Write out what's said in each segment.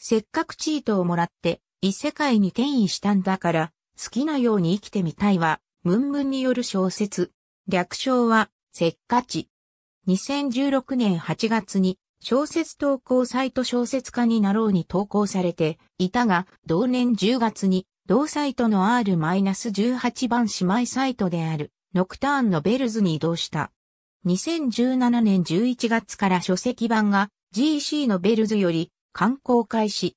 せっかくチートをもらって、異世界に転移したんだから、好きなように生きてみたいは、ムンムンによる小説。略称は、せっかち。2016年8月に、小説投稿サイト小説家になろうに投稿されていたが、同年10月に、同サイトの R-18 番姉妹サイトである、ノクターンのベルズに移動した。2017年11月から書籍版が GC のベルズより観光開始。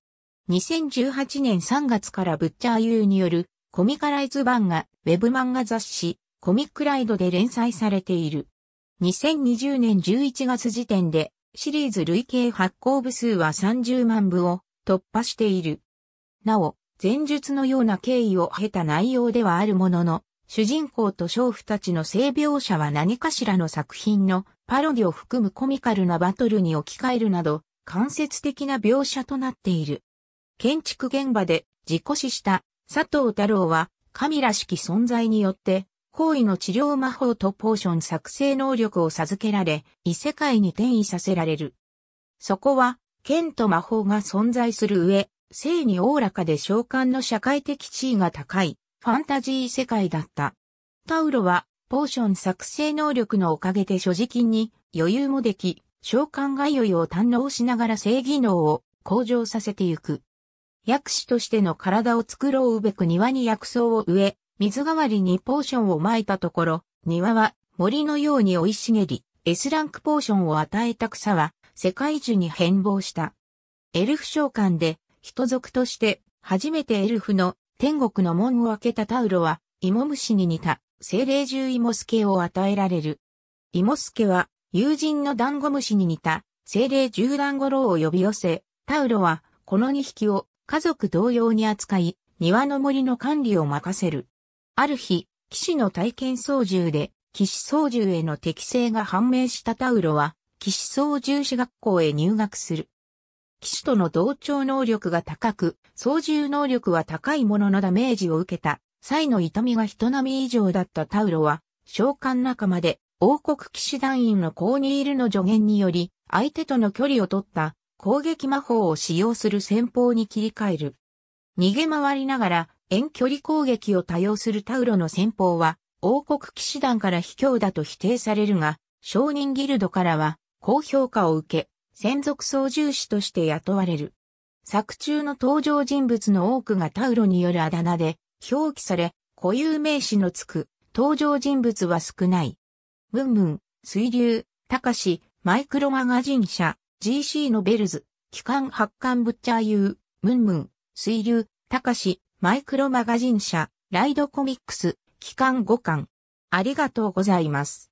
2018年3月からブッチャーーによるコミカライズ版がウェブ漫画雑誌コミックライドで連載されている。2020年11月時点でシリーズ累計発行部数は30万部を突破している。なお、前述のような経緯を経た内容ではあるものの、主人公と娼婦たちの性描写は何かしらの作品のパロディを含むコミカルなバトルに置き換えるなど、間接的な描写となっている。建築現場で事故死した佐藤太郎は神らしき存在によって行為の治療魔法とポーション作成能力を授けられ異世界に転移させられる。そこは剣と魔法が存在する上、性におおらかで召喚の社会的地位が高いファンタジー世界だった。タウロはポーション作成能力のおかげで所持金に余裕もでき、召喚がよいを堪能しながら性技能を向上させてゆく。薬師としての体を作ろうべく庭に薬草を植え、水代わりにポーションを撒いたところ、庭は森のように生い茂り、S ランクポーションを与えた草は世界中に変貌した。エルフ召喚で人族として初めてエルフの天国の門を開けたタウロは芋虫に似た精霊獣芋助を与えられる。芋助は友人のダンゴムシに似た精霊十段五郎を呼び寄せ、タウロはこの二匹を家族同様に扱い、庭の森の管理を任せる。ある日、騎士の体験操縦で、騎士操縦への適性が判明したタウロは、騎士操縦士学校へ入学する。騎士との同調能力が高く、操縦能力は高いもののダメージを受けた、際の痛みが人並み以上だったタウロは、召喚仲間で王国騎士団員のコーニールの助言により、相手との距離を取った攻撃魔法を使用する戦法に切り替える。逃げ回りながら遠距離攻撃を多用するタウロの戦法は、王国騎士団から卑怯だと否定されるが、商人ギルドからは高評価を受け、専属操縦士として雇われる。作中の登場人物の多くがタウロによるあだ名で表記され、固有名詞のつく登場人物は少ない。ムンムン、水流、高し、マイクロマガジン社、GC のベルズ、機関発刊ブッチャー U、ムンムン、水流、高し、マイクロマガジン社、ライドコミックス、機関5巻。ありがとうございます。